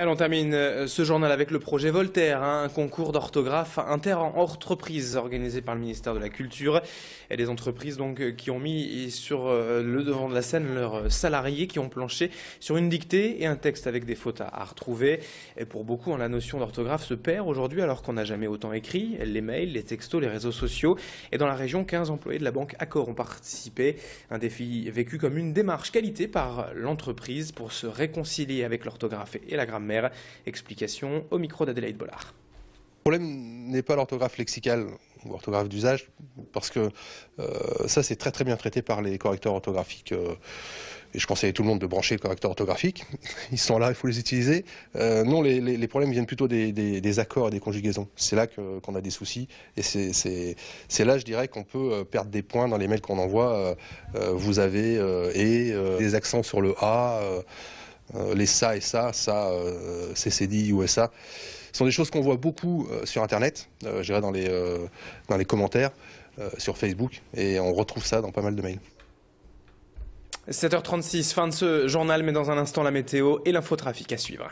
on termine euh, ce journal avec le projet Voltaire, hein, un concours d'orthographe inter-entreprise organisé par le ministère de la Culture. Et des entreprises donc euh, qui ont mis sur euh, le devant de la scène leurs salariés qui ont planché sur une dictée et un texte avec des fautes à, retrouver. Et pour beaucoup, hein, la notion d'orthographe se perd aujourd'hui alors qu'on n'a jamais autant écrit. Les mails, les textos, les réseaux sociaux. Et dans la région, 15 employés de la banque Accor ont participé. Un défi vécu comme une démarche qualité par l'entreprise pour se réconcilier avec l'orthographe et la grammaire. Explication au micro d'Adélaïde Bollard. Le problème n'est pas l'orthographe lexicale ou orthographe d'usage, parce que euh, ça c'est très très bien traité par les correcteurs orthographiques. Euh, et je conseille à tout le monde de brancher le correcteur orthographique. Ils sont là, il faut les utiliser. Euh, non, les, problèmes viennent plutôt des, accords et des conjugaisons. C'est là qu'on a des soucis. Et c'est là, je dirais, qu'on peut perdre des points dans les mails qu'on envoie. vous avez et des accents sur le A. Euh, les ça et ça, ça, euh, CCDI, USA, sont des choses qu'on voit beaucoup euh, sur Internet, je dirais dans les, dans les commentaires, sur Facebook, et on retrouve ça dans pas mal de mails. 7h36, fin de ce journal, mais dans un instant la météo et l'infotrafic à suivre.